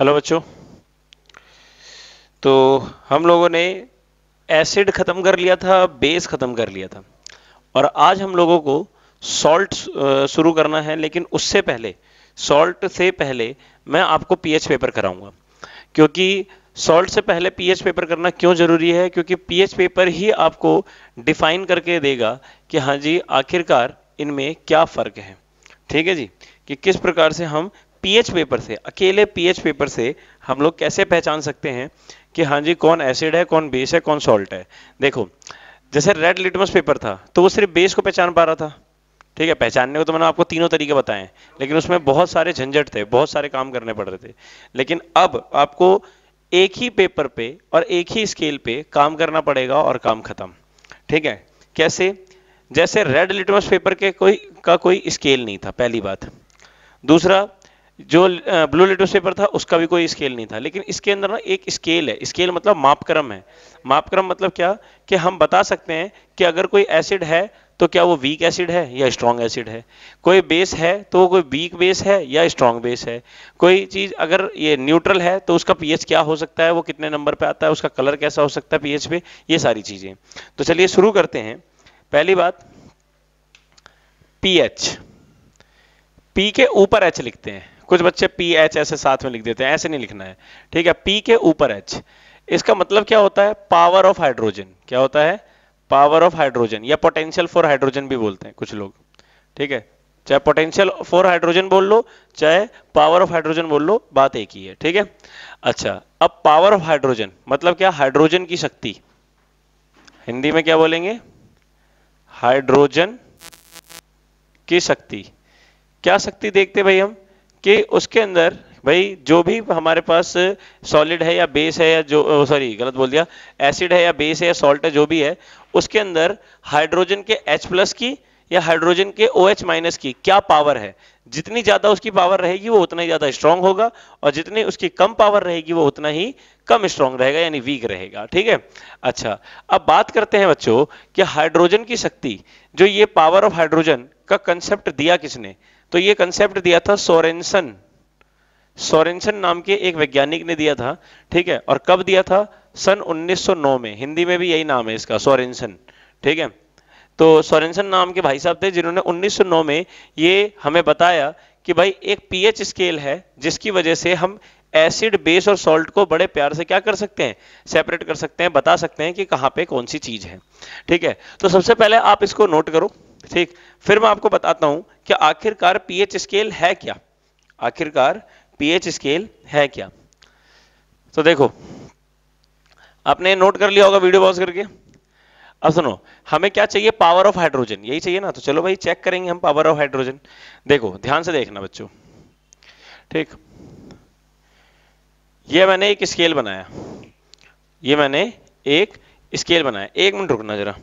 Hello बच्चों तो हम लोगों ने एसिड खत्म कर लिया था बेस खत्म कर लिया था और आज हम लोगों को सॉल्ट शुरू करना है लेकिन उससे पहले सॉल्ट से पहले मैं आपको पीएच पेपर कराऊंगा क्योंकि सॉल्ट से पहले पीएच पेपर करना क्यों जरूरी है क्योंकि पीएच पेपर ही आपको डिफाइन करके देगा कि हाँ जी आखिरकार इनमें क्या फर्क है ठीक है जी कि किस प्रकार से हम पीएच पेपर से अकेले पीएच पेपर से हम लोग कैसे पहचान सकते हैं कि हाँ जी कौन एसिड है कौन बेस है कौन सॉल्ट है देखो जैसे रेड लिटमस पेपर था तो वो सिर्फ बेस को पहचान पा रहा था ठीक है पहचानने को तो मैंने आपको तीनों तरीके बताए लेकिन उसमें बहुत सारे झंझट थे बहुत सारे काम करने पड़ रहे थे लेकिन अब आपको एक ही पेपर पे और एक ही स्केल पे काम करना पड़ेगा और काम खत्म ठीक है कैसे जैसे रेड लिटमस पेपर के कोई का कोई स्केल नहीं था पहली बात दूसरा जो ब्लू लेटर पेपर था उसका भी कोई स्केल नहीं था लेकिन इसके अंदर ना एक स्केल है स्केल मतलब मापक्रम है मापक्रम मतलब क्या कि हम बता सकते हैं कि अगर कोई एसिड है तो क्या वो वीक एसिड है या स्ट्रॉन्ग एसिड है कोई बेस है तो वो कोई वीक बेस है या स्ट्रॉन्ग बेस है कोई चीज़ अगर ये न्यूट्रल है तो उसका पीएच क्या हो सकता है वो कितने नंबर पे आता है उसका कलर कैसा हो सकता है पीएच पे ये सारी चीज़ें तो चलिए शुरू करते हैं पहली बात पीएच पी के ऊपर एच लिखते हैं कुछ बच्चे पी एच ऐसे साथ में लिख देते हैं ऐसे नहीं लिखना है ठीक है पी के ऊपर एच इसका मतलब क्या होता है पावर ऑफ हाइड्रोजन क्या होता है पावर ऑफ हाइड्रोजन या पोटेंशियल फॉर हाइड्रोजन भी बोलते हैं कुछ लोग ठीक है चाहे पोटेंशियल फॉर हाइड्रोजन बोल लो चाहे पावर ऑफ हाइड्रोजन बोल लो बात एक ही है ठीक है अच्छा अब पावर ऑफ हाइड्रोजन मतलब क्या हाइड्रोजन की शक्ति हिंदी में क्या बोलेंगे हाइड्रोजन की शक्ति क्या शक्ति देखते भाई हम कि उसके अंदर भाई जो भी हमारे पास सॉलिड है या बेस है या जो सॉरी गलत बोल दिया एसिड है या बेस है या सॉल्ट है जो भी है उसके अंदर हाइड्रोजन के H प्लस की या हाइड्रोजन के ओ एच माइनस की क्या पावर है जितनी ज्यादा उसकी पावर रहेगी वो उतना ही ज्यादा स्ट्रांग होगा और जितनी उसकी कम पावर रहेगी वो उतना ही कम स्ट्रांग रहेगा यानी वीक रहेगा ठीक है अच्छा अब बात करते हैं बच्चों कि हाइड्रोजन की शक्ति जो ये पावर ऑफ हाइड्रोजन का कंसेप्ट दिया किसने तो ये कंसेप्ट दिया था सोरेन्सन सोरेन्सन नाम के एक वैज्ञानिक ने दिया था ठीक है और कब दिया था सन 1909 में हिंदी में भी यही नाम है इसका सोरेन्सन ठीक है तो सोरेन्सन नाम के भाई साहब थे जिन्होंने 1909 में ये हमें बताया कि भाई एक पीएच स्केल है जिसकी वजह से हम एसिड बेस और सॉल्ट को बड़े प्यार से क्या कर सकते हैं सेपरेट कर सकते हैं बता सकते हैं कि कहां पे कौन सी चीज है ठीक है तो सबसे पहले आप इसको नोट करो ठीक फिर मैं आपको बताता हूं कि आखिरकार पीएच स्केल है क्या आखिरकार पीएच स्केल है क्या तो देखो आपने नोट कर लिया होगा वीडियो पॉज करके अब सुनो हमें क्या चाहिए पावर ऑफ हाइड्रोजन यही चाहिए ना तो चलो भाई चेक करेंगे हम पावर ऑफ हाइड्रोजन देखो ध्यान से देखना बच्चों ठीक ये मैंने एक स्केल बनाया ये मैंने एक स्केल बनाया एक मिनट रुकना जरा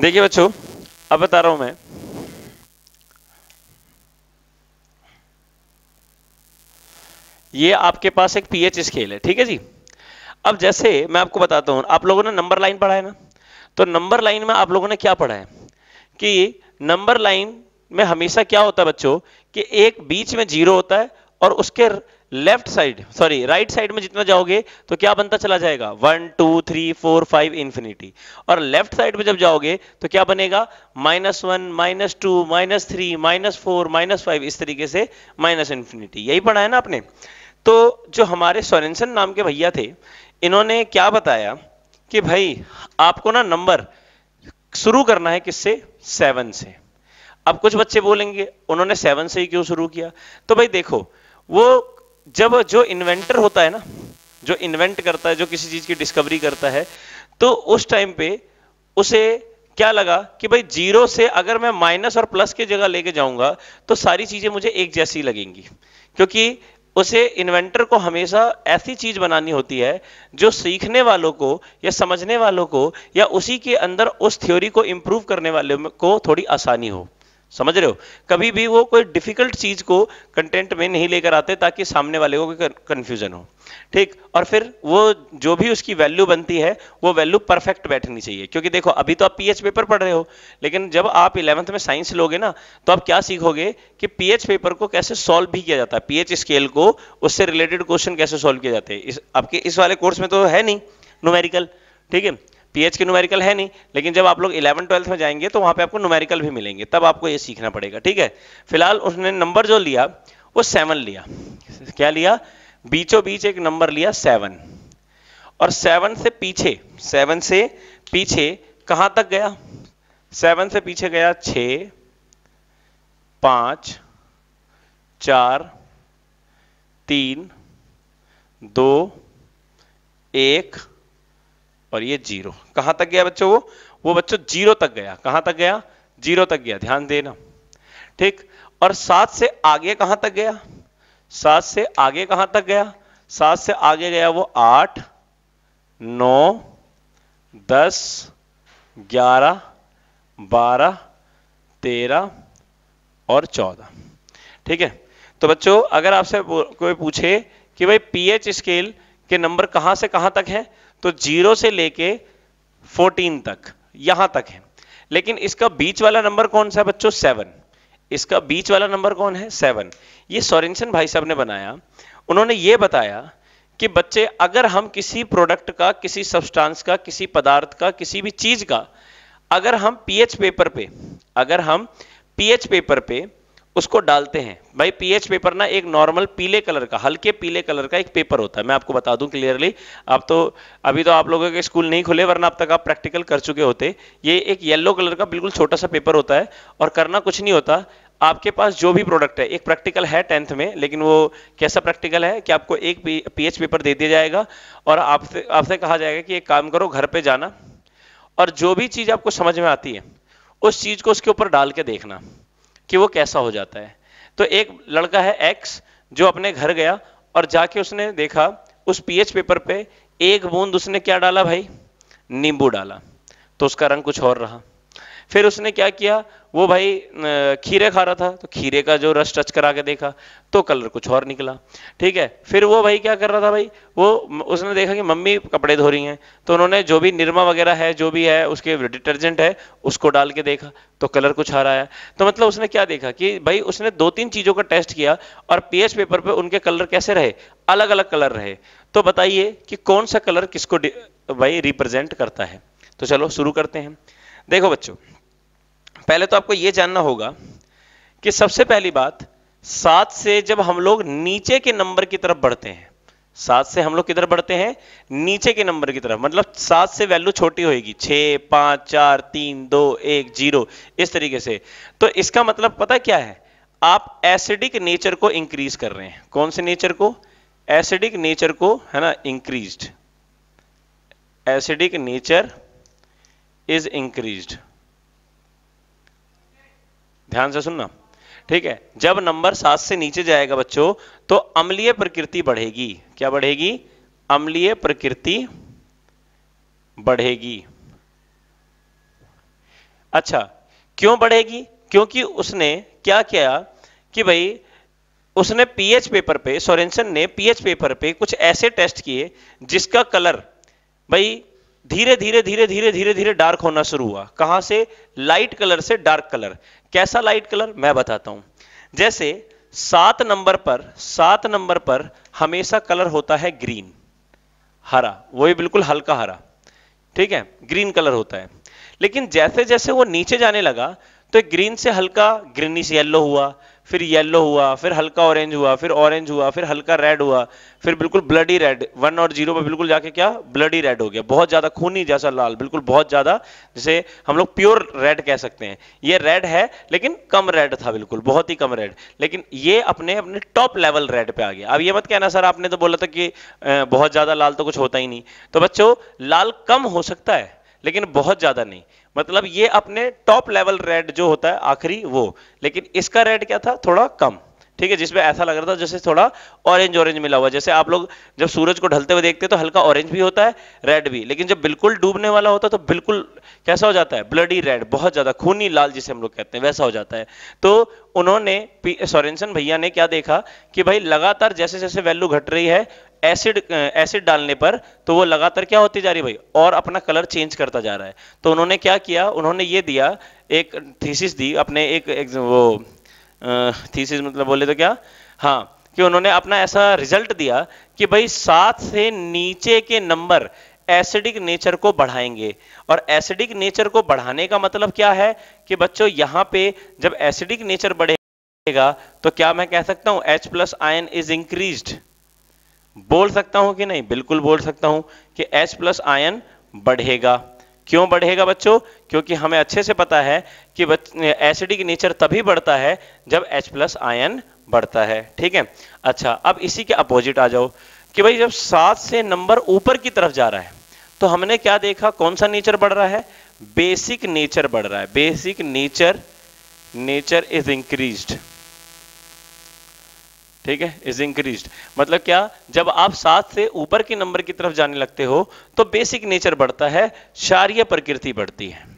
देखिए बच्चों अब बता रहा हूं मैं ये आपके पास एक पीएच स्केल है ठीक है जी अब जैसे मैं आपको बताता हूं आप लोगों ने नंबर लाइन पढ़ा है ना तो नंबर लाइन में आप लोगों ने क्या पढ़ा है कि नंबर लाइन में हमेशा क्या होता है बच्चों कि एक बीच में जीरो होता है और उसके left side sorry right side में जितना जाओगे तो क्या बनता चला जाएगा one two three four five infinity और लेफ्ट साइड में जब जाओगे तो क्या बनेगा minus one minus two minus three minus four minus five इस तरीके से माइनस इंफिनिटी यही पढ़ा है ना आपने तो जो हमारे सोरेंसन नाम के भैया थे इन्होंने क्या बताया कि भाई आपको ना नंबर शुरू करना है किससे सेवन से अब कुछ बच्चे बोलेंगे उन्होंने सेवन से ही क्यों शुरू किया तो भाई देखो वो जब जो इन्वेंटर होता है ना जो इन्वेंट करता है जो किसी चीज की डिस्कवरी करता है तो उस टाइम पे उसे क्या लगा कि भाई जीरो से अगर मैं माइनस और प्लस की जगह लेके जाऊंगा तो सारी चीजें मुझे एक जैसी लगेंगी क्योंकि उसे इन्वेंटर को हमेशा ऐसी चीज बनानी होती है जो सीखने वालों को या समझने वालों को या उसी के अंदर उस थ्योरी को इम्प्रूव करने वाले को थोड़ी आसानी हो समझ रहे हो कभी भी वो कोई डिफिकल्ट चीज को कंटेंट में नहीं लेकर आते ताकि सामने वाले को कंफ्यूजन हो ठीक और फिर वो जो भी उसकी वैल्यू बनती है वो वैल्यू परफेक्ट बैठनी चाहिए क्योंकि देखो अभी तो आप पीएच पेपर पढ़ रहे हो लेकिन जब आप इलेवंथ में साइंस लोगे ना तो आप क्या सीखोगे कि पीएच पेपर को कैसे सॉल्व भी किया जाता है पीएच स्केल को उससे रिलेटेड क्वेश्चन कैसे सॉल्व किए जाते हैं आपके इस वाले कोर्स में तो है नहीं नोमेरिकल ठीक है पीएच के न्यूमेरिकल है नहीं लेकिन जब आप लोग इलेवन ट्वेल्थ में जाएंगे तो वहां पे आपको न्यूमेरिकल भी मिलेंगे तब आपको ये सीखना पड़ेगा ठीक है फिलहाल उसने नंबर जो लिया वो सेवन लिया क्या लिया बीचों बीच एक नंबर लिया सेवन और सेवन से पीछे सेवन से पीछे कहां तक गया सेवन से पीछे गया छ पांच चार तीन दो एक और ये जीरो कहां तक गया बच्चों वो वो बच्चों जीरो तक गया कहां तक गया जीरो तक गया ध्यान देना ठीक और सात से आगे कहां तक गया सात से आगे कहां तक गया सात से आगे गया वो आठ नौ दस ग्यारह बारह तेरह और चौदह ठीक है तो बच्चों अगर आपसे कोई पूछे कि भाई पीएच स्केल के नंबर कहां से कहां तक है तो जीरो से लेके फोर्टीन तक यहां तक है लेकिन इसका बीच वाला नंबर कौन सा बच्चों सेवन इसका बीच वाला नंबर कौन है सेवन ये सोरेंसन भाई साहब ने बनाया उन्होंने ये बताया कि बच्चे अगर हम किसी प्रोडक्ट का किसी सब्सटेंस का किसी पदार्थ का किसी भी चीज का अगर हम पीएच पेपर पे अगर हम पीएच पेपर पे उसको डालते हैं भाई पीएच पेपर ना एक नॉर्मल पीले कलर का हल्के पीले कलर का एक पेपर होता है मैं आपको बता दूं क्लियरली आप तो अभी तो आप लोगों के स्कूल नहीं खुले वरना अब तक आप प्रैक्टिकल कर चुके होते ये एक येलो कलर का बिल्कुल छोटा सा पेपर होता है और करना कुछ नहीं होता आपके पास जो भी प्रोडक्ट है एक प्रैक्टिकल है टेंथ में लेकिन वो कैसा प्रैक्टिकल है कि आपको एक पीएच पेपर दे दिया जाएगा और आपसे आपसे कहा जाएगा कि एक काम करो घर पे जाना और जो भी चीज़ आपको समझ में आती है उस चीज़ को उसके ऊपर डाल के देखना कि वो कैसा हो जाता है तो एक लड़का है एक्स जो अपने घर गया और जाके उसने देखा उस पीएच पेपर पे एक बूंद उसने क्या डाला भाई नींबू डाला तो उसका रंग कुछ और रहा फिर उसने क्या किया वो भाई खीरे खा रहा था तो खीरे का जो रस टच करा के देखा तो कलर कुछ और निकला ठीक है फिर वो भाई क्या कर रहा था भाई वो उसने देखा कि मम्मी कपड़े धो रही हैं तो उन्होंने जो भी निरमा वगैरह है जो भी है उसके डिटर्जेंट है उसको डाल के देखा तो कलर कुछ आ रहा है तो मतलब उसने क्या देखा कि भाई उसने दो तीन चीज़ों का टेस्ट किया और पी पेपर पर उनके कलर कैसे रहे अलग अलग कलर रहे तो बताइए कि कौन सा कलर किसको भाई रिप्रेजेंट करता है तो चलो शुरू करते हैं देखो बच्चों पहले तो आपको यह जानना होगा कि सबसे पहली बात सात से जब हम लोग नीचे के नंबर की तरफ बढ़ते हैं सात से हम लोग किधर बढ़ते हैं नीचे के नंबर की तरफ मतलब सात से वैल्यू छोटी होगी छ पांच चार तीन दो एक जीरो इस तरीके से तो इसका मतलब पता क्या है आप एसिडिक नेचर को इंक्रीज कर रहे हैं कौन से नेचर को एसिडिक नेचर को है ना increased acidic nature is increased ध्यान से सुनना ठीक है जब नंबर सात से नीचे जाएगा बच्चों तो अम्लीय प्रकृति बढ़ेगी क्या बढ़ेगी अम्लीय प्रकृति बढ़ेगी अच्छा क्यों बढ़ेगी क्योंकि उसने क्या किया कि भाई उसने पीएच पेपर पे सोरेंसन ने पीएच पेपर पे कुछ ऐसे टेस्ट किए जिसका कलर भाई धीरे धीरे धीरे धीरे धीरे धीरे डार्क होना शुरू हुआ कहां से लाइट कलर से डार्क कलर कैसा लाइट कलर मैं बताता हूं जैसे सात नंबर पर सात नंबर पर हमेशा कलर होता है ग्रीन हरा वो भी बिल्कुल हल्का हरा ठीक है ग्रीन कलर होता है लेकिन जैसे जैसे वो नीचे जाने लगा तो ग्रीन से हल्का ग्रीनिश येलो हुआ फिर येलो हुआ फिर हल्का ऑरेंज हुआ फिर ऑरेंज हुआ फिर हल्का रेड हुआ फिर बिल्कुल ब्लडी रेड वन और जीरो पर बिल्कुल जाके क्या ब्लडी रेड हो गया बहुत ज़्यादा खूनी जैसा लाल बिल्कुल बहुत ज़्यादा जिसे हम लोग प्योर रेड कह सकते हैं ये रेड है लेकिन कम रेड था बिल्कुल बहुत ही कम रेड लेकिन ये अपने अपने टॉप लेवल रेड पे आ गया अब ये मत कहना सर आपने तो बोला था कि बहुत ज़्यादा लाल तो कुछ होता ही नहीं तो बच्चों लाल कम हो सकता है लेकिन बहुत ज़्यादा नहीं मतलब ये अपने टॉप लेवल रेड जो होता है आखिरी वो लेकिन इसका रेड क्या था थोड़ा कम ठीक है जिसमें ऐसा लग रहा था जैसे थोड़ा ऑरेंज ऑरेंज मिला हुआ जैसे आप लोग जब सूरज को ढलते हुए देखते हैं तो हल्का ऑरेंज भी होता है रेड भी लेकिन जब बिल्कुल डूबने वाला होता है तो बिल्कुल कैसा हो जाता है ब्लडी रेड बहुत ज्यादा खूनी लाल जिसे हम लोग कहते हैं वैसा हो जाता है तो उन्होंने सोरेंसन भैया ने क्या देखा कि भाई लगातार जैसे जैसे वैल्यू घट रही है एसिड एसिड डालने पर तो वो लगातार क्या होती जा रही भाई और अपना कलर चेंज करता जा रहा है तो उन्होंने क्या किया उन्होंने ये दिया एक थीसिस दी अपने एक, एक वो थीसिस मतलब बोले तो क्या हाँ कि उन्होंने अपना ऐसा रिजल्ट दिया कि भाई सात से नीचे के नंबर एसिडिक नेचर को बढ़ाएंगे और एसिडिक नेचर को बढ़ाने का मतलब क्या है कि बच्चों यहाँ पे जब एसिडिक नेचर बढ़ेगा तो क्या मैं कह सकता हूँ H plus ion is increased बोल सकता हूं कि नहीं बिल्कुल बोल सकता हूं कि H प्लस आयन बढ़ेगा क्यों बढ़ेगा बच्चों क्योंकि हमें अच्छे से पता है कि एसिडिक नेचर तभी बढ़ता है जब H प्लस आयन बढ़ता है ठीक है अच्छा अब इसी के अपोजिट आ जाओ कि भाई जब सात से नंबर ऊपर की तरफ जा रहा है तो हमने क्या देखा कौन सा नेचर बढ़ रहा है बेसिक नेचर बढ़ रहा है basic nature nature is increased ठीक है इज इंक्रीज मतलब क्या जब आप सात से ऊपर के नंबर की तरफ जाने लगते हो तो बेसिक नेचर बढ़ता है शार्य प्रकृति बढ़ती है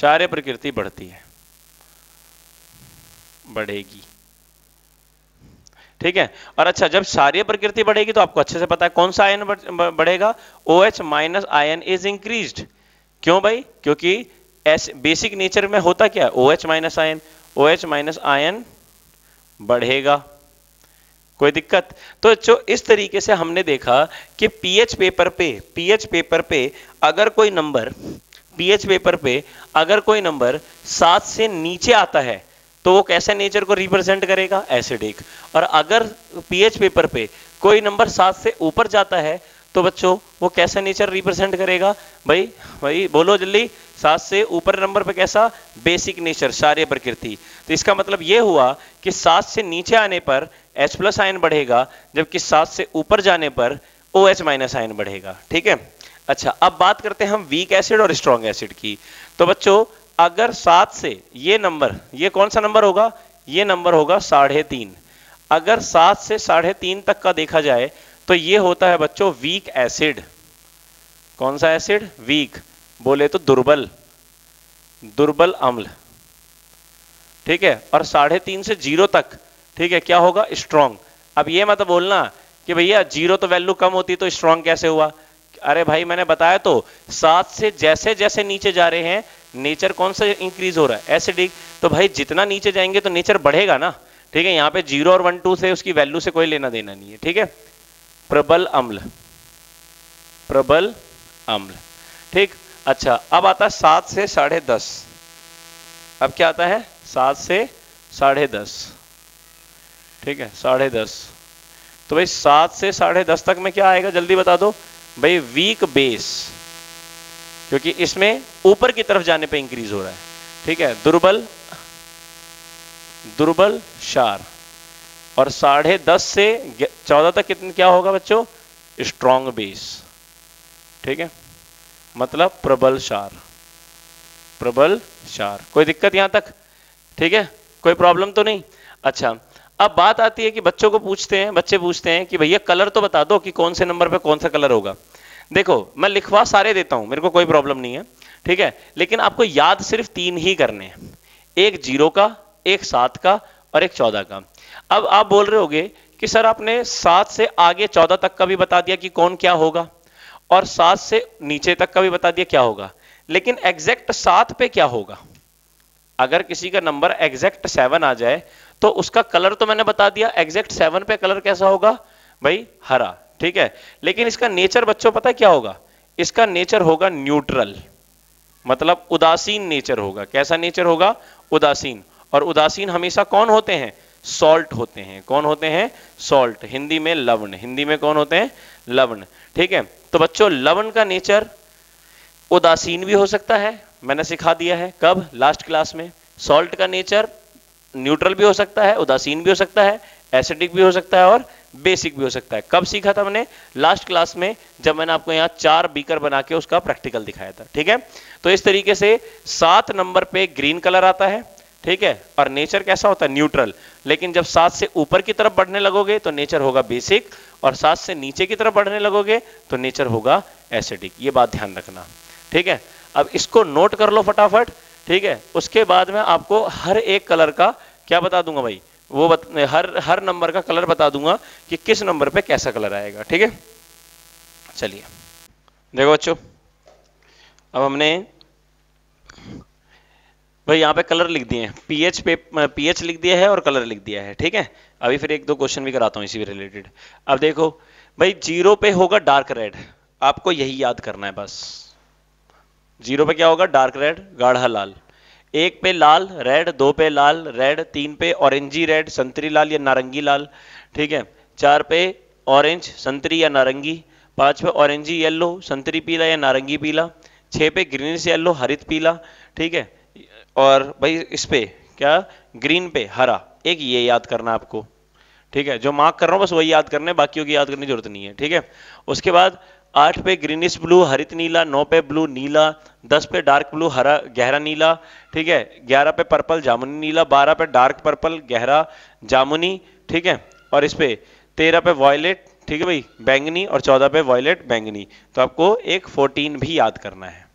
शार्य प्रकृति बढ़ती है बढ़ेगी ठीक है और अच्छा जब सारी प्रकृति बढ़ेगी तो आपको अच्छे से पता है कौन सा आयन बढ़ेगा O H minus ion is increase क्यों भाई क्योंकि बेसिक नेचर में होता क्या O H minus ion O H minus ion बढ़ेगा कोई दिक्कत तो जो इस तरीके से हमने देखा कि पीएच पेपर पे पीएच पेपर पे अगर कोई नंबर पीएच पेपर पे अगर कोई नंबर सात से नीचे आता है तो वो कैसे नेचर को रिप्रेजेंट करेगा एसिडिक और अगर पीएच पेपर पे कोई नंबर सात से ऊपर जाता है तो बच्चों वो कैसा नेचर रिप्रेजेंट करेगा भाई भाई बोलो जल्दी सात से ऊपर नंबर पर कैसा बेसिक नेचर सारे प्रकृति तो इसका मतलब ये हुआ कि सात से नीचे आने पर H प्लस आयन बढ़ेगा जबकि सात से ऊपर जाने पर ओ एच माइनस आयन बढ़ेगा ठीक है अच्छा अब बात करते हैं हम वीक एसिड और स्ट्रॉन्ग एसिड की तो बच्चों अगर सात से ये नंबर ये कौन सा नंबर होगा ये नंबर होगा साढ़े तीन अगर सात से साढ़े तीन तक का देखा जाए तो ये होता है बच्चों वीक एसिड कौन सा एसिड वीक बोले तो दुर्बल दुर्बल अम्ल ठीक है और साढ़े तीन से जीरो तक ठीक है क्या होगा स्ट्रॉन्ग अब ये मत बोलना कि भैया जीरो तो वैल्यू कम होती तो स्ट्रॉन्ग कैसे हुआ अरे भाई मैंने बताया तो सात से जैसे जैसे नीचे जा रहे हैं नेचर कौन सा इंक्रीज हो रहा है एसिडिक तो भाई जितना नीचे जाएंगे तो नेचर बढ़ेगा ना ठीक है यहाँ पे जीरो और वन टू से उसकी वैल्यू से कोई लेना देना नहीं है ठीक है प्रबल अम्ल प्रबल अम्ल ठीक अच्छा अब आता है सात से साढ़े दस अब क्या आता है सात से साढ़े दस ठीक है साढ़े दस तो भाई सात से साढ़े दस तक में क्या आएगा जल्दी बता दो भाई वीक बेस क्योंकि इसमें ऊपर की तरफ जाने पे इंक्रीज हो रहा है ठीक है दुर्बल दुर्बल शार और साढ़े दस से चौदह तक कितना क्या होगा बच्चों स्ट्रॉन्ग बेस ठीक है मतलब प्रबल शार प्रबल शार कोई दिक्कत यहां तक ठीक है कोई प्रॉब्लम तो नहीं अच्छा अब बात आती है कि बच्चों को पूछते हैं बच्चे पूछते हैं कि भैया कलर तो बता दो कि कौन से नंबर पे कौन सा कलर होगा देखो मैं लिखवा सारे देता हूं मेरे को कोई प्रॉब्लम नहीं है ठीक है लेकिन आपको याद सिर्फ तीन ही करने हैं एक जीरो का एक सात का और एक चौदह का अब आप बोल रहे होगे कि सर आपने सात से आगे चौदह तक का भी बता दिया कि कौन क्या होगा और सात से नीचे तक का भी बता दिया क्या होगा लेकिन एग्जैक्ट सात पे क्या होगा अगर किसी का नंबर एग्जैक्ट सेवन आ जाए तो उसका कलर तो मैंने बता दिया एग्जैक्ट सेवन पे कलर कैसा होगा भाई हरा ठीक है लेकिन इसका नेचर बच्चों पता क्या होगा इसका नेचर होगा न्यूट्रल मतलब उदासीन नेचर होगा कैसा नेचर होगा उदासीन और उदासीन हमेशा कौन होते हैं सॉल्ट होते हैं कौन होते हैं सॉल्ट हिंदी में लवण हिंदी में कौन होते हैं लवण ठीक है तो बच्चों लवण का नेचर उदासीन भी हो सकता है मैंने सिखा दिया है कब लास्ट क्लास में सॉल्ट का नेचर न्यूट्रल भी हो सकता है उदासीन भी हो सकता है एसिडिक भी हो सकता है और बेसिक भी हो सकता है कब सीखा था मैंने लास्ट क्लास में जब मैंने आपको यहाँ चार बीकर बना के उसका प्रैक्टिकल दिखाया था ठीक है तो इस तरीके से सात नंबर पे ग्रीन कलर आता है ठीक है और नेचर कैसा होता है न्यूट्रल लेकिन जब सात से ऊपर की तरफ बढ़ने लगोगे तो नेचर होगा बेसिक और सात से नीचे की तरफ बढ़ने लगोगे तो नेचर होगा एसिडिक ये बात ध्यान रखना ठीक है अब इसको नोट कर लो फटाफट ठीक है उसके बाद में आपको हर एक कलर का क्या बता दूंगा भाई वो बत, हर हर नंबर का कलर बता दूंगा कि किस नंबर पे कैसा कलर आएगा ठीक है चलिए देखो बच्चों अब हमने भाई यहाँ पे कलर लिख दिए हैं पीएच पे पीएच लिख दिया है और कलर लिख दिया है ठीक है अभी फिर एक दो क्वेश्चन भी कराता हूँ इसी रिलेटेड अब देखो भाई जीरो पे होगा डार्क रेड आपको यही याद करना है बस जीरो पे क्या होगा डार्क रेड गाढ़ा लाल एक पे लाल रेड दो पे लाल रेड तीन पे ऑरेंजी रेड संतरी लाल या नारंगी लाल ठीक है चार पे ऑरेंज संतरी या नारंगी पांच पे ऑरेंजी येलो संतरी पीला या नारंगी पीला छह पे ग्रीनिश येलो हरित पीला ठीक है और भाई इस पे क्या ग्रीन पे हरा एक ये याद करना आपको ठीक है जो मार्क कर रहा हूँ बस वही याद करना है बाकियों की याद करने की जरूरत नहीं है ठीक है उसके बाद आठ पे ग्रीनिश ब्लू हरित नीला नौ पे ब्लू नीला दस पे डार्क ब्लू हरा गहरा नीला ठीक है ग्यारह पे पर्पल जामुनी नीला बारह पे डार्क पर्पल गहरा जामुनी ठीक है और इस पे तेरह पे वॉयलेट ठीक है भाई बैंगनी और चौदह पे वॉयलेट बैंगनी तो आपको एक फोर्टीन भी याद करना है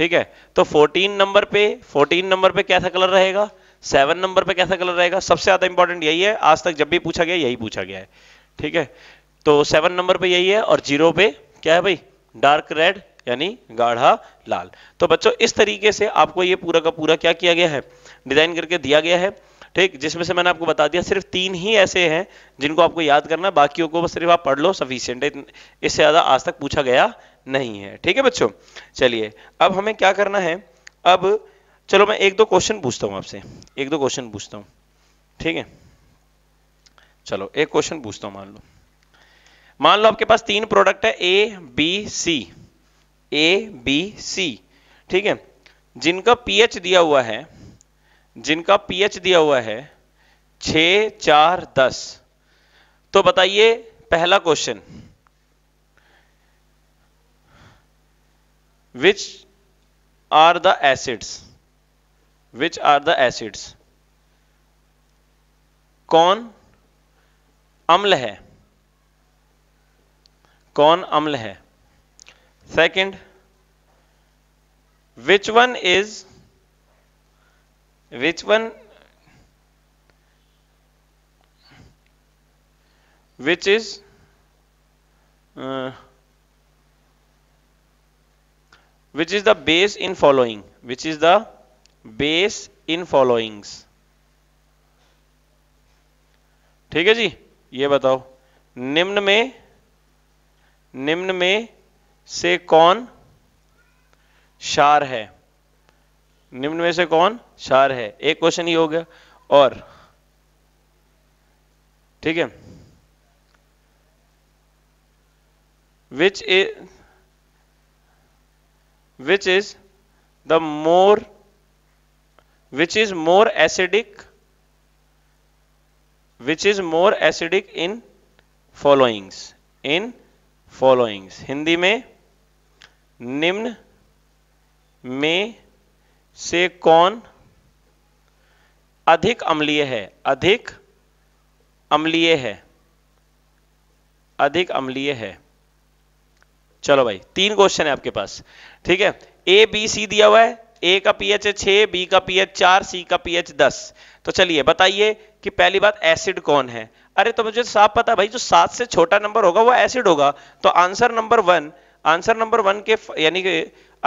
ठीक है तो 14 नंबर पे 14 नंबर पे कैसा कलर रहेगा सेवन नंबर पे कैसा कलर रहेगा सबसे ज्यादा इंपॉर्टेंट यही है आज तक जब भी पूछा गया यही पूछा गया है ठीक है तो सेवन नंबर पे यही है और जीरो पे क्या है भाई डार्क रेड यानी गाढ़ा लाल तो बच्चों इस तरीके से आपको ये पूरा का पूरा क्या किया गया है डिजाइन करके दिया गया है ठीक जिसमें से मैंने आपको बता दिया सिर्फ तीन ही ऐसे हैं जिनको आपको याद करना बाकियों को सिर्फ आप पढ़ लो सफिशियंट है इससे ज्यादा आज तक पूछा गया नहीं है ठीक है बच्चों चलिए अब हमें क्या करना है अब चलो मैं एक दो क्वेश्चन पूछता हूं आपसे एक दो क्वेश्चन पूछता हूं ठीक है चलो एक क्वेश्चन पूछता हूं मान लो मान लो आपके पास तीन प्रोडक्ट है A B C A B सी ठीक है जिनका पीएच दिया हुआ है जिनका पीएच दिया हुआ है छ चार दस तो बताइए पहला question which are the acids which are the acids कौन अम्ल है कौन अम्ल है second which one is which one which is which is the base in following which is the base in following ठीक है जी ये बताओ निम्न में निम्न में से कौन शार है निम्न में से कौन शार है एक क्वेश्चन ही हो गया और ठीक है which is which is the more which is more acidic which is more acidic in followings in followings Hindi में निम्न में से कौन अधिक अम्लीय है अधिक अम्लीय है अधिक अम्लीय है चलो भाई तीन क्वेश्चन है आपके पास ठीक है ए बी सी दिया हुआ है ए का पीएच है छः बी का पीएच चार सी का पीएच दस तो चलिए बताइए कि पहली बात एसिड कौन है अरे तो मुझे साफ पता भाई जो सात से छोटा नंबर होगा वो एसिड होगा तो answer number one answer number one के यानी कि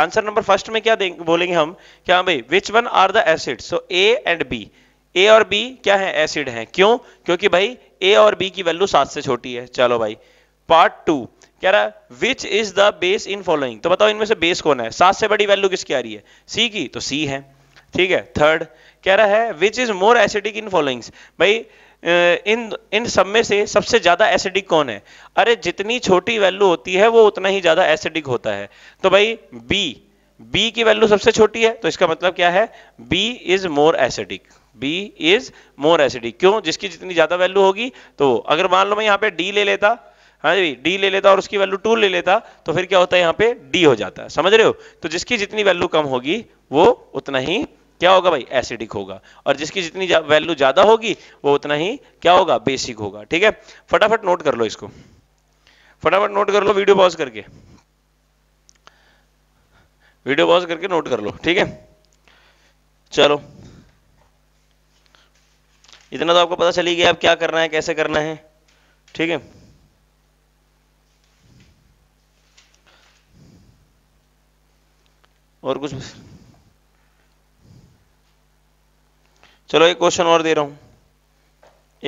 आंसर नंबर फर्स्ट में क्या बोलेंगे हम क्या हाँ भाई which one are the acid so A and B A और बी क्या है एसिड है क्यों क्योंकि भाई ए और बी की वैल्यू सात से छोटी है चलो भाई पार्ट टू कह रहा है which is the base in following तो बताओ इनमें से बेस कौन है सात से बड़ी वैल्यू किसकी आ रही है सी की तो सी है ठीक है थर्ड कह रहा है which is more acidic in followings भाई इन इन सब में से सबसे ज्यादा एसिडिक कौन है अरे जितनी छोटी वैल्यू होती है वो उतना ही ज्यादा एसिडिक होता है तो भाई बी बी की वैल्यू सबसे छोटी है तो इसका मतलब क्या है B is more acidic B is more acidic क्यों जिसकी जितनी ज्यादा वैल्यू होगी तो अगर मान लो मैं यहां पे डी ले लेता हाँ जी डी ले लेता और उसकी वैल्यू टू ले लेता तो फिर क्या होता है यहाँ पे डी हो जाता है समझ रहे हो तो जिसकी जितनी वैल्यू कम होगी वो उतना ही क्या होगा भाई एसिडिक होगा और जिसकी जितनी जा, वैल्यू ज्यादा होगी वो उतना ही क्या होगा बेसिक होगा ठीक है फटाफट नोट कर लो इसको फटाफट नोट कर लो वीडियो पॉज करके वीडियो पॉज करके नोट कर लो ठीक है चलो इतना तो आपको पता चली गया अब क्या करना है कैसे करना है ठीक है और कुछ चलो एक क्वेश्चन और दे रहा हूं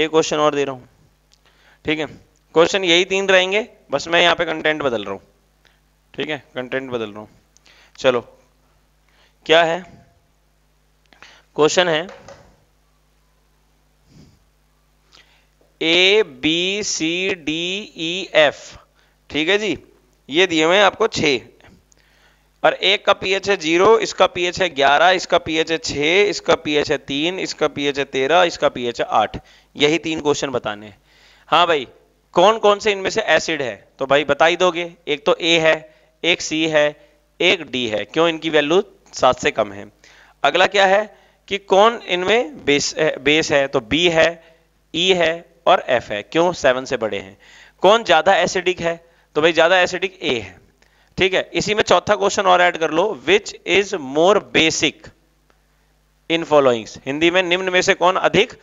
एक क्वेश्चन और दे रहा हूं ठीक है क्वेश्चन यही तीन रहेंगे बस मैं यहां पे कंटेंट बदल रहा हूं ठीक है कंटेंट बदल रहा हूं चलो क्या है क्वेश्चन है A B C D E F ठीक है जी ये दिए हुए हैं आपको छे और एक का पीएच है जीरो इसका पीएच है ग्यारह इसका पीएच है छह इसका पीएच है तीन इसका पीएच है तेरह इसका पीएच है आठ यही तीन क्वेश्चन बताने हाँ भाई कौन कौन से इनमें से एसिड है तो भाई बता ही दोगे एक तो ए है एक सी है एक डी है क्यों इनकी वैल्यू सात से कम है अगला क्या है कि कौन इनमें बेस बेस है तो बी है ई e है और एफ है क्यों सेवन से बड़े हैं कौन ज्यादा एसिडिक है तो भाई ज्यादा एसिडिक ए है ठीक है इसी में चौथा क्वेश्चन और ऐड कर लो which is more basic in followings Hindi में निम्न में से कौन अधिक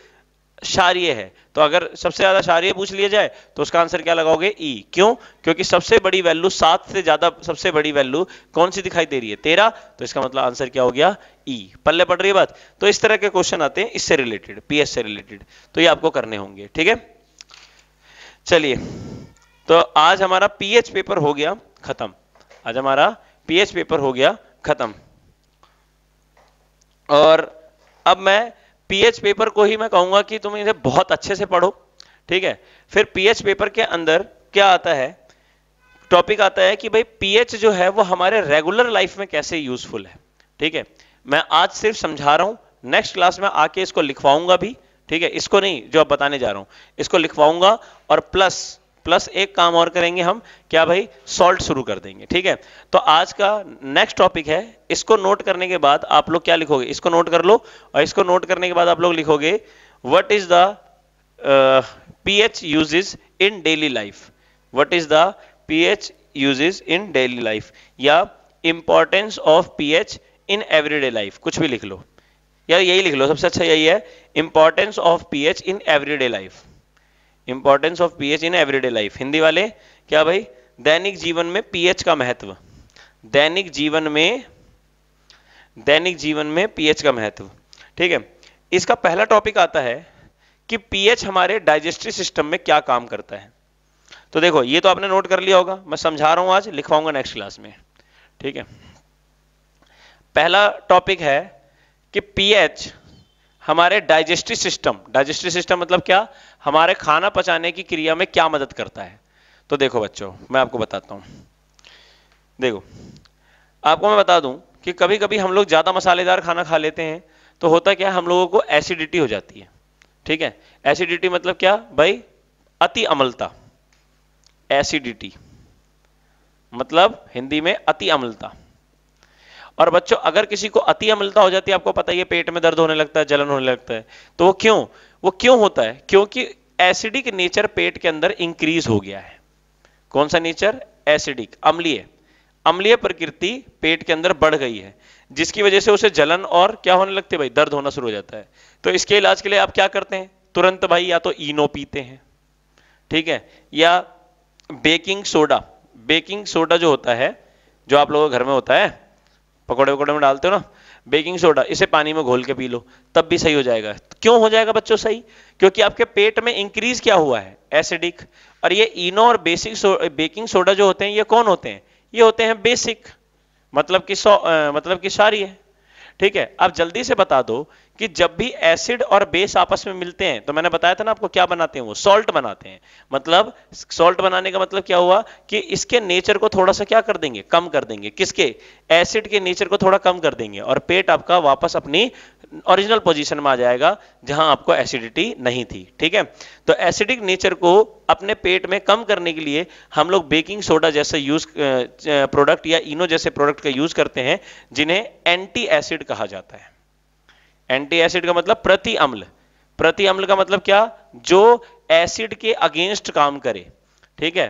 शारीय है तो अगर सबसे ज्यादा शारीय पूछ लिया जाए तो उसका आंसर क्या लगाओगे ई e. क्यों क्योंकि सबसे बड़ी वैल्यू सात से ज्यादा सबसे बड़ी वैल्यू कौन सी दिखाई दे रही है तेरह तो इसका मतलब आंसर क्या हो गया ई e. पल्ले पड़ रही बात तो इस तरह के क्वेश्चन आते हैं इससे रिलेटेड पीएस से रिलेटेड तो ये आपको करने होंगे ठीक है चलिए तो आज हमारा पीएच पेपर हो गया खत्म आज हमारा पीएच पेपर हो गया खत्म और अब मैं पीएच पेपर को ही मैं कहूंगा कि तुम इसे बहुत अच्छे से पढ़ो ठीक है फिर पीएच पेपर के अंदर क्या आता है टॉपिक आता है कि भाई पीएच जो है वो हमारे रेगुलर लाइफ में कैसे यूजफुल है ठीक है मैं आज सिर्फ समझा रहा हूं नेक्स्ट क्लास में आके इसको लिखवाऊंगा भी ठीक है इसको नहीं जो अब बताने जा रहा हूं इसको लिखवाऊंगा और प्लस प्लस एक काम और करेंगे हम क्या भाई सॉल्ट शुरू कर देंगे ठीक है तो आज का नेक्स्ट टॉपिक है इसको नोट करने के बाद आप लोग क्या लिखोगे इसको नोट कर लो और इसको नोट करने के बाद आप लोग लिखोगे what is the pH usages in daily life what is the pH usages in daily life या importance of pH in everyday life कुछ भी लिख लो यार यही लिख लो सबसे अच्छा यही है importance of pH in everyday life importance of pH in everyday life Hindi वाले क्या भाई दैनिक जीवन में पीएच का महत्व दैनिक जीवन में दैनिक जीवन में पीएच का महत्व ठीक है इसका पहला टॉपिक आता है कि पीएच हमारे डाइजेस्टिव सिस्टम में क्या काम करता है तो देखो ये तो आपने नोट कर लिया होगा मैं समझा रहा हूं आज लिखवाऊंगा नेक्स्ट क्लास में ठीक है पहला टॉपिक है कि पीएच हमारे डाइजेस्टिव सिस्टम डाइजेस्टिव सिस्टम मतलब क्या हमारे खाना पचाने की क्रिया में क्या मदद करता है तो देखो बच्चों मैं आपको बताता हूं देखो आपको मैं बता दूं कि कभी कभी हम लोग ज़्यादा मसालेदार खाना खा लेते हैं तो होता क्या हम लोगों को एसिडिटी हो जाती है ठीक है एसिडिटी मतलब क्या भाई अति अमलता एसिडिटी मतलब हिंदी में अति अम्लता और बच्चों अगर किसी को अति अम्लता हो जाती है आपको पता है पेट में दर्द होने लगता है जलन होने लगता है तो वो क्यों वो क्यों होता है क्योंकि एसिडिक नेचर पेट के अंदर इंक्रीज हो गया है कौन सा नेचर एसिडिक अम्लीय अम्लीय प्रकृति पेट के अंदर बढ़ गई है जिसकी वजह से उसे जलन और क्या होने लगती है भाई दर्द होना शुरू हो जाता है तो इसके इलाज के लिए आप क्या करते हैं तुरंत भाई या तो ईनो पीते हैं ठीक है या बेकिंग सोडा बेकिंग सोडा जो होता है जो आप लोगों के घर में होता है पकौड़े वकौड़े में डालते हो ना बेकिंग सोडा इसे पानी में घोल के पी लो तब भी सही हो जाएगा क्यों हो जाएगा बच्चों सही क्योंकि आपके पेट में इंक्रीज क्या हुआ है एसिडिक और ये इनो और बेसिक सो, बेकिंग सोडा जो होते हैं ये कौन होते हैं ये होते हैं बेसिक मतलब कि सौ मतलब कि सारी है ठीक है अब जल्दी से बता दो कि जब भी एसिड और बेस आपस में मिलते हैं तो मैंने बताया था ना आपको क्या बनाते हैं वो सॉल्ट बनाते हैं मतलब सॉल्ट बनाने का मतलब क्या हुआ कि इसके नेचर को थोड़ा सा क्या कर देंगे कम कर देंगे किसके एसिड के नेचर को थोड़ा कम कर देंगे और पेट आपका वापस अपनी ओरिजिनल पोजीशन में आ जाएगा जहां आपको एसिडिटी नहीं थी ठीक है तो एसिडिक नेचर को अपने पेट में कम करने के लिए हम लोग बेकिंग सोडा जैसे यूज प्रोडक्ट या इनो जैसे प्रोडक्ट का यूज करते हैं जिन्हें एंटी एसिड कहा जाता है एंटी एसिड का मतलब प्रति अम्ल प्रति अम्ल का मतलब क्या जो एसिड के अगेंस्ट काम करे ठीक है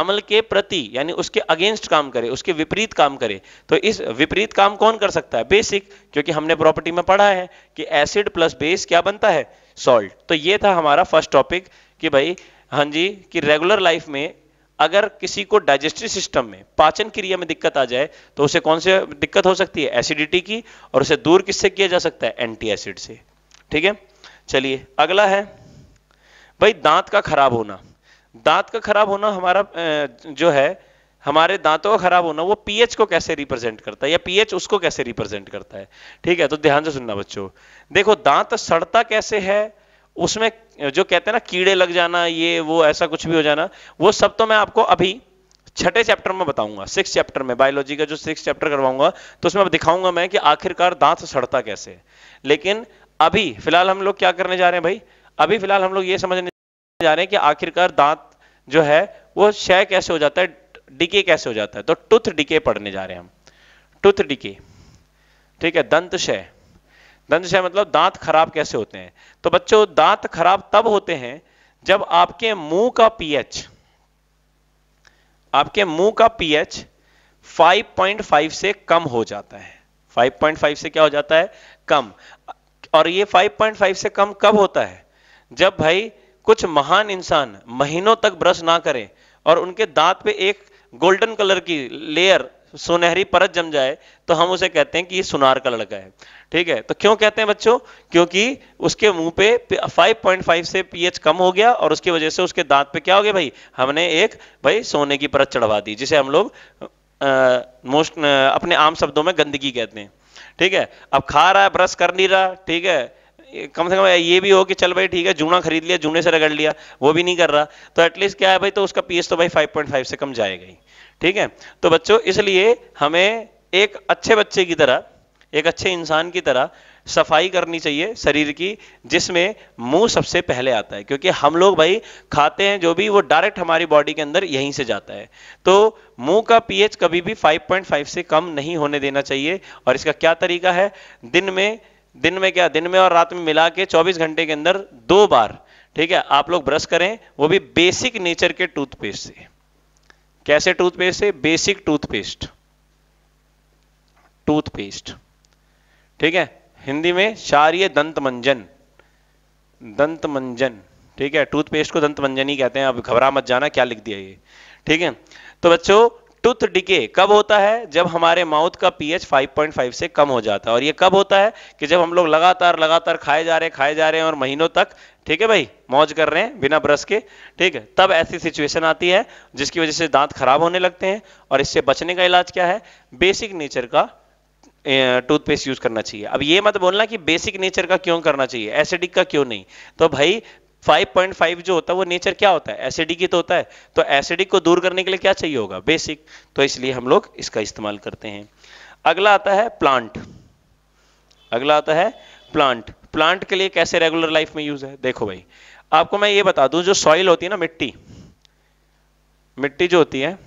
अम्ल के प्रति यानी उसके अगेंस्ट काम करे उसके विपरीत काम करे तो इस विपरीत काम कौन कर सकता है बेसिक क्योंकि हमने प्रॉपर्टी में पढ़ा है कि एसिड प्लस बेस क्या बनता है सॉल्ट तो ये था हमारा फर्स्ट टॉपिक कि भाई हाँ जी कि रेगुलर लाइफ में अगर किसी को डाइजेस्टिव सिस्टम में पाचन क्रिया में दिक्कत आ जाए तो उसे कौन से दिक्कत हो सकती है एसिडिटी की और उसे दूर किससे किया जा सकता है एंटी एसिड से ठीक है चलिए अगला है भाई दांत का खराब होना दांत का खराब होना हमारा जो है हमारे दांतों का खराब होना वो पीएच को कैसे रिप्रेजेंट करता है या पीएच उसको कैसे रिप्रेजेंट करता है ठीक है तो ध्यान से सुनना बच्चों देखो दांत सड़ता कैसे है उसमें जो कहते हैं ना कीड़े लग जाना ये वो ऐसा कुछ भी हो जाना वो सब तो मैं आपको अभी छठे चैप्टर में बताऊंगा सिक्स चैप्टर में बायोलॉजी का जो सिक्स चैप्टर करवाऊंगा तो उसमें दिखाऊंगा मैं कि आखिरकार दांत सड़ता कैसे लेकिन अभी फिलहाल हम लोग क्या करने जा रहे हैं भाई अभी फिलहाल हम लोग ये समझने जा रहे हैं कि आखिरकार दांत जो है वो शय कैसे हो जाता है डिके कैसे हो जाता है तो टूथ डिके पढ़ने जा रहे हैं हम टूथ डिके ठीक है दंत शय दंत क्षय मतलब दांत खराब कैसे होते हैं तो बच्चों दांत खराब तब होते हैं जब आपके मुंह का पीएच आपके मुंह का पीएच 5.5 से कम हो जाता है 5.5 से क्या हो जाता है कम और ये 5.5 से कम कब होता है जब भाई कुछ महान इंसान महीनों तक ब्रश ना करें और उनके दांत पे एक गोल्डन कलर की लेयर सुनहरी परत जम जाए तो हम उसे कहते हैं कि ये सुनार का लड़का है ठीक है तो क्यों कहते हैं बच्चों क्योंकि उसके मुंह पे 5.5 से पीएच कम हो गया और उसकी वजह से उसके दांत पे क्या हो गया भाई हमने एक भाई सोने की परत चढ़वा दी जिसे हम लोग मोस्ट अपने आम शब्दों में गंदगी कहते हैं ठीक है अब खा रहा है ब्रश कर नहीं रहा ठीक है कम से कम ये भी हो कि चल भाई ठीक है जूना खरीद लिया जूने से रगड़ लिया वो भी नहीं कर रहा तो एटलीस्ट क्या है भाई तो उसका पीएच तो भाई 5.5 से कम जाएगा ही ठीक है तो बच्चों इसलिए हमें एक अच्छे बच्चे की तरह एक अच्छे इंसान की तरह सफाई करनी चाहिए शरीर की जिसमें मुंह सबसे पहले आता है क्योंकि हम लोग भाई खाते हैं जो भी वो डायरेक्ट हमारी बॉडी के अंदर यहीं से जाता है तो मुंह का पीएच कभी भी 5.5 से कम नहीं होने देना चाहिए और इसका क्या तरीका है दिन में दिन में क्या दिन में और रात में मिला के चौबीस घंटे के अंदर दो बार ठीक है आप लोग ब्रश करें वो भी बेसिक नेचर के टूथपेस्ट से कैसे टूथपेस्ट है बेसिक टूथपेस्ट टूथपेस्ट ठीक है हिंदी में क्षारिय दंत मंजन दंत मंजन ठीक है टूथपेस्ट को दंत मंजन ही कहते हैं अब घबरा मत जाना क्या लिख दिया ये ठीक है तो बच्चों टूथ डिके कब होता है जब हमारे माउथ का पीएच 5.5 से कम हो जाता है और ये कब होता है कि जब हम लोग लगातार लगातार खाए जा रहे हैं खाए जा रहे हैं और महीनों तक ठीक है भाई मौज कर रहे हैं बिना ब्रश के ठीक है तब ऐसी सिचुएशन आती है जिसकी वजह से दांत खराब होने लगते हैं और इससे बचने का इलाज क्या है बेसिक नेचर का टूथपेस्ट यूज करना चाहिए अब ये मत बोलना कि बेसिक नेचर का क्यों करना चाहिए एसिडिक का क्यों नहीं तो भाई 5.5 जो होता है वो नेचर क्या होता है एसिडिक ही तो होता है तो एसिडिक को दूर करने के लिए क्या चाहिए होगा बेसिक तो इसलिए हम लोग इसका इस्तेमाल करते हैं अगला आता है प्लांट अगला आता है प्लांट प्लांट के लिए कैसे रेगुलर लाइफ में यूज है देखो भाई आपको मैं ये बता दूं जो सॉइल होती है ना मिट्टी मिट्टी जो होती है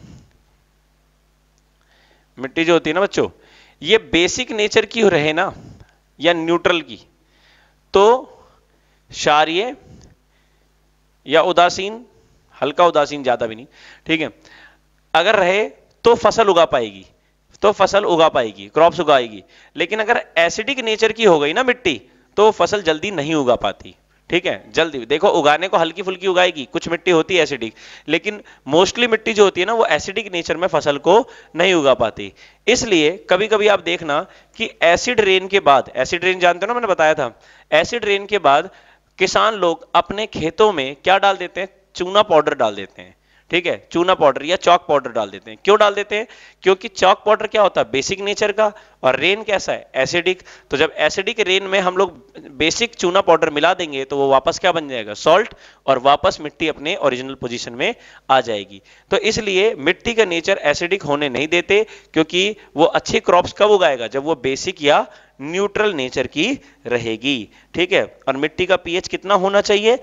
मिट्टी जो होती है ना बच्चों ये बेसिक नेचर की रहे ना या न्यूट्रल की तो क्षारिय या उदासीन हल्का उदासीन ज्यादा भी नहीं ठीक है अगर रहे तो फसल उगा पाएगी तो फसल उगा पाएगी क्रॉप्स उगाएगी लेकिन अगर एसिडिक नेचर की हो गई ना मिट्टी तो फसल जल्दी नहीं उगा पाती ठीक है जल्दी देखो उगाने को हल्की फुल्की उगाएगी कुछ मिट्टी होती है एसिडिक लेकिन मोस्टली मिट्टी जो होती है ना वो एसिडिक नेचर में फसल को नहीं उगा पाती इसलिए कभी कभी आप देखना कि एसिड रेन के बाद एसिड रेन जानते हो ना मैंने बताया था एसिड रेन के बाद किसान लोग अपने खेतों में क्या डाल देते हैं चूना पाउडर डाल देते हैं ठीक है चूना पाउडर या चौक पाउडर डाल देते हैं क्यों डाल देते हैं क्योंकि चौक पाउडर क्या होता है बेसिक नेचर का और रेन कैसा है एसिडिक तो जब एसिडिक रेन में हम लोग बेसिक चूना पाउडर मिला देंगे तो वो वापस क्या बन जाएगा सॉल्ट और वापस मिट्टी अपने ओरिजिनल पोजिशन में आ जाएगी तो इसलिए मिट्टी का नेचर एसिडिक होने नहीं देते क्योंकि वो अच्छे क्रॉप कब उगाएगा जब वो बेसिक या न्यूट्रल नेचर की रहेगी ठीक है और मिट्टी का पीएच कितना होना चाहिए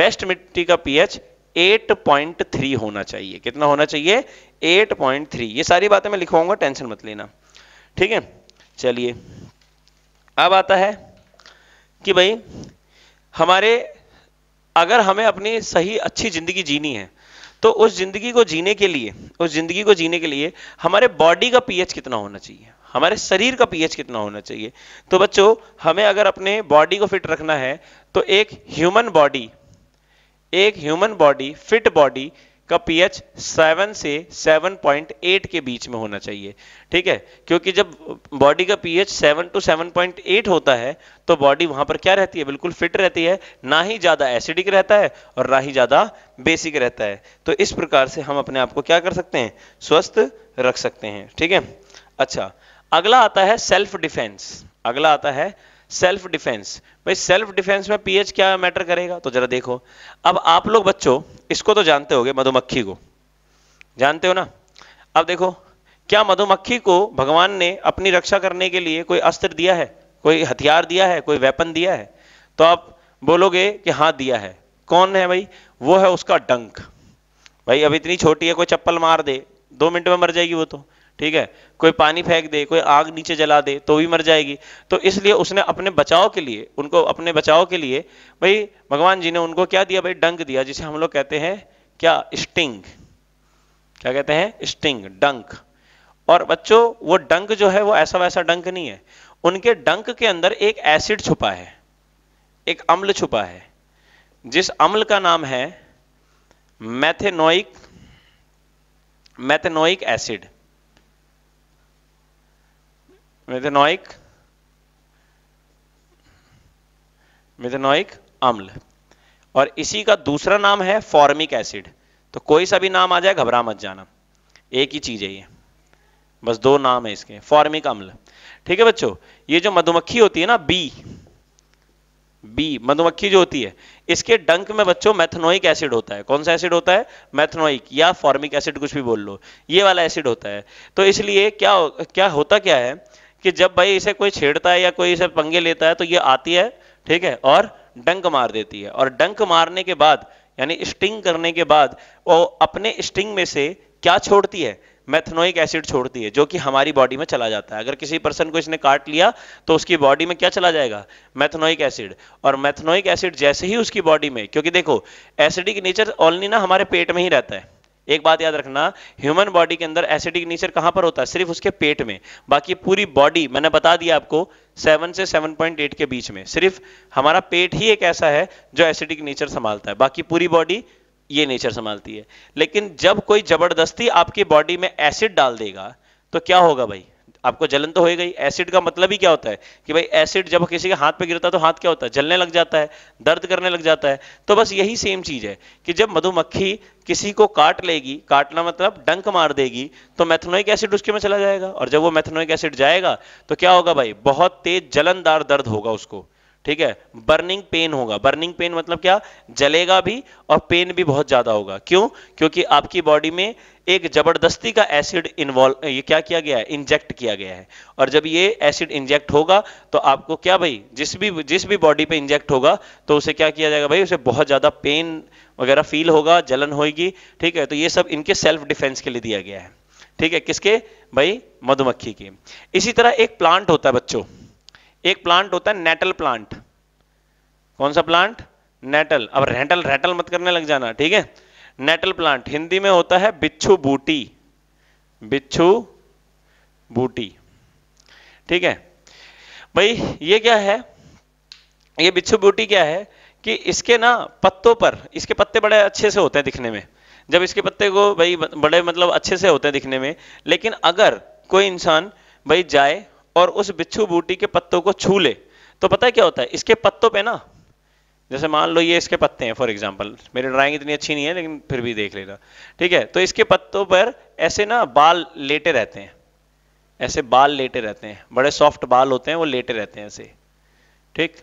बेस्ट मिट्टी का पीएच 8.3 होना चाहिए कितना होना चाहिए 8.3 ये सारी बातें मैं लिखवाऊंगा टेंशन मत लेना ठीक है चलिए अब आता है कि भाई हमारे अगर हमें अपनी सही अच्छी ज़िंदगी जीनी है तो उस ज़िंदगी को जीने के लिए उस ज़िंदगी को जीने के लिए हमारे बॉडी का पीएच कितना होना चाहिए हमारे शरीर का पीएच कितना होना चाहिए तो बच्चों हमें अगर अपने बॉडी को फिट रखना है तो एक ह्यूमन बॉडी एक ह्यूमन बॉडी फिट बॉडी का पीएच 7 से 7.8 के बीच में होना चाहिए ठीक है क्योंकि जब बॉडी का पीएच 7 टू 7.8 होता है तो बॉडी वहां पर क्या रहती है बिल्कुल फिट रहती है ना ही ज्यादा एसिडिक रहता है और ना ही ज्यादा बेसिक रहता है तो इस प्रकार से हम अपने आप को क्या कर सकते हैं स्वस्थ रख सकते हैं ठीक है अच्छा अगला आता है सेल्फ डिफेंस अगला आता है सेल्फ डिफेंस भाई सेल्फ डिफेंस में पीएच क्या मैटर करेगा तो जरा देखो अब आप लोग बच्चों इसको तो जानते होगे मधुमक्खी को जानते हो ना अब देखो क्या मधुमक्खी को भगवान ने अपनी रक्षा करने के लिए कोई अस्त्र दिया है कोई हथियार दिया है कोई वेपन दिया है तो आप बोलोगे कि हाँ दिया है कौन है भाई वो है उसका डंक भाई अब इतनी छोटी है कोई चप्पल मार दे दो मिनट में मर जाएगी वो तो ठीक है कोई पानी फेंक दे कोई आग नीचे जला दे तो भी मर जाएगी तो इसलिए उसने अपने बचाव के लिए उनको अपने बचाव के लिए भाई भगवान जी ने उनको क्या दिया भाई डंक दिया जिसे हम लोग कहते हैं क्या स्टिंग क्या कहते हैं स्टिंग डंक और बच्चों वो डंक जो है वो ऐसा वैसा डंक नहीं है उनके डंक के अंदर एक एसिड छुपा है एक अम्ल छुपा है जिस अम्ल का नाम है methanoic methanoic acid methanoic methanoic अम्ल और इसी का दूसरा नाम है फॉर्मिक एसिड तो कोई सा भी नाम आ जाए घबरा मत जाना एक ही चीज है ये बस दो नाम है इसके फॉर्मिक अम्ल ठीक है बच्चों ये जो मधुमक्खी होती है ना बी बी मधुमक्खी जो होती है इसके डंक में बच्चों मैथनोइक एसिड होता है कौन सा एसिड होता है मैथनोइक या फॉर्मिक एसिड कुछ भी बोल लो ये वाला एसिड होता है तो इसलिए क्या क्या होता क्या है कि जब भाई इसे कोई छेड़ता है या कोई इसे पंगे लेता है तो ये आती है ठीक है और डंक मार देती है और डंक मारने के बाद यानी स्टिंग करने के बाद वो अपने स्टिंग में से क्या छोड़ती है मैथनोइक एसिड छोड़ती है जो कि हमारी बॉडी में चला जाता है अगर किसी पर्सन को इसने काट लिया तो उसकी बॉडी में क्या चला जाएगा मैथनोइक एसिड और मैथनोइक एसिड जैसे ही उसकी बॉडी में क्योंकि देखो एसिडिक नेचर ऑनली ना हमारे पेट में ही रहता है एक बात याद रखना ह्यूमन बॉडी के अंदर एसिडिक नेचर कहां पर होता है सिर्फ उसके पेट में बाकी पूरी बॉडी मैंने बता दिया आपको 7 से 7.8 के बीच में सिर्फ हमारा पेट ही एक ऐसा है जो एसिडिक नेचर संभालता है बाकी पूरी बॉडी ये नेचर संभालती है लेकिन जब कोई जबरदस्ती आपकी बॉडी में एसिड डाल देगा तो क्या होगा भाई आपको जलन तो हो गई एसिड का मतलब ही क्या होता है कि भाई एसिड जब किसी के हाथ पे गिरता है तो हाथ क्या होता है जलने लग जाता है दर्द करने लग जाता है तो बस यही सेम चीज है कि जब मधुमक्खी किसी को काट लेगी काटना मतलब डंक मार देगी तो मैथनोइक एसिड उसके में चला जाएगा और जब वो मैथनोइक एसिड जाएगा तो क्या होगा भाई बहुत तेज जलनदार दर्द होगा उसको ठीक है बर्निंग पेन होगा बर्निंग पेन मतलब क्या जलेगा भी और पेन भी बहुत ज्यादा होगा क्यों क्योंकि आपकी बॉडी में एक जबरदस्ती का एसिड इन्वॉल्व ये क्या किया गया है इंजेक्ट किया गया है और जब ये एसिड इंजेक्ट होगा तो आपको क्या भाई जिस भी जिस भी बॉडी पे इंजेक्ट होगा तो उसे क्या किया जाएगा भाई उसे बहुत ज्यादा पेन वगैरह फील होगा जलन होगी ठीक है तो ये सब इनके सेल्फ डिफेंस के लिए दिया गया है ठीक है किसके भाई मधुमक्खी के इसी तरह एक प्लांट होता है बच्चों एक प्लांट होता है नेटल प्लांट कौन सा प्लांट नेटल अब रेटल रेटल मत करने लग जाना ठीक है नेटल प्लांट हिंदी में होता है बिच्छू बूटी बिच्छू बूटी ठीक है भाई ये क्या है ये बिच्छू बूटी क्या है कि इसके ना पत्तों पर इसके पत्ते बड़े अच्छे से होते हैं दिखने में जब इसके पत्ते को भाई बड़े मतलब अच्छे से होते हैं दिखने में लेकिन अगर कोई इंसान भाई जाए और उस बिच्छू बूटी के पत्तों को छू ले तो पता है क्या होता है इसके पत्तों पे ना जैसे मान लो ये इसके पत्ते हैं फॉर एग्जाम्पल मेरी ड्राइंग इतनी अच्छी नहीं है लेकिन फिर भी देख लेना ठीक है तो इसके पत्तों पर ऐसे ना बाल लेटे रहते हैं ऐसे बाल लेटे रहते हैं बड़े सॉफ्ट बाल होते हैं वो लेटे रहते हैं ऐसे ठीक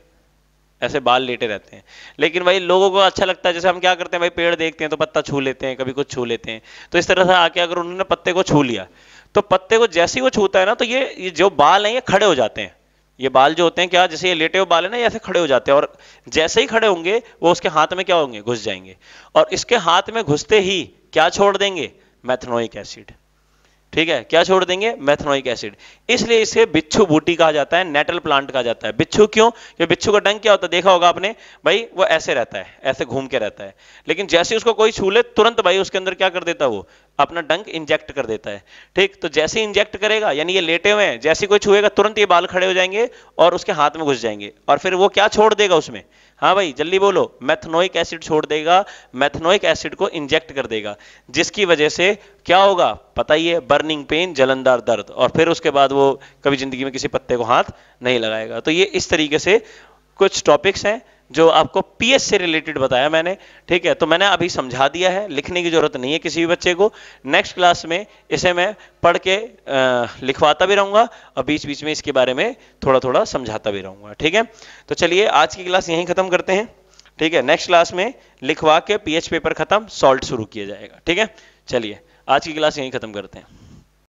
ऐसे बाल लेटे रहते हैं लेकिन भाई लोगों को अच्छा लगता है जैसे हम क्या करते हैं भाई पेड़ देखते हैं तो पत्ता छू लेते हैं कभी कुछ छू लेते हैं तो इस तरह से आके अगर उन्होंने पत्ते को छू लिया तो पत्ते को जैसे ही वो छूता है ना तो ये ये जो बाल हैं ये खड़े हो जाते हैं ये बाल जो होते हैं क्या जैसे ये लेटे हुए बाल है ना ऐसे खड़े हो जाते हैं और जैसे ही खड़े होंगे वो उसके हाथ में क्या होंगे घुस जाएंगे और इसके हाथ में घुसते ही क्या छोड़ देंगे मैथनोइक एसिड ठीक है क्या छोड़ देंगे मैथनोइक एसिड इसलिए इसे बिच्छू बूटी कहा जाता है नेटल प्लांट कहा जाता है बिच्छू क्यों क्योंकि बिच्छू का डंग क्या होता है देखा होगा आपने भाई वो ऐसे रहता है ऐसे घूम के रहता है लेकिन जैसे उसको कोई छू ले तुरंत भाई उसके अंदर क्या कर देता है वो अपना डंक इंजेक्ट कर देता है ठीक तो जैसे इंजेक्ट करेगा यानी ये लेटे हुए हैं जैसे कोई छुएगा तुरंत ये बाल खड़े हो जाएंगे और उसके हाथ में घुस जाएंगे और फिर वो क्या छोड़ देगा उसमें हाँ भाई जल्दी बोलो मैथनोइक एसिड छोड़ देगा मैथनोइक एसिड को इंजेक्ट कर देगा जिसकी वजह से क्या होगा पता ही है बर्निंग पेन जलंदार दर्द और फिर उसके बाद वो कभी जिंदगी में किसी पत्ते को हाथ नहीं लगाएगा तो ये इस तरीके से कुछ टॉपिक्स हैं जो आपको पीएस से रिलेटेड बताया मैंने ठीक है तो मैंने अभी समझा दिया है लिखने की जरूरत नहीं है किसी भी बच्चे को नेक्स्ट क्लास में इसे मैं पढ़ के आ, लिखवाता भी रहूंगा और बीच बीच में इसके बारे में थोड़ा थोड़ा समझाता भी रहूंगा ठीक है तो चलिए आज की क्लास यहीं खत्म करते हैं ठीक है नेक्स्ट क्लास में लिखवा के पीएच पेपर खत्म सॉल्ट शुरू किया जाएगा ठीक है चलिए आज की क्लास यहीं खत्म करते हैं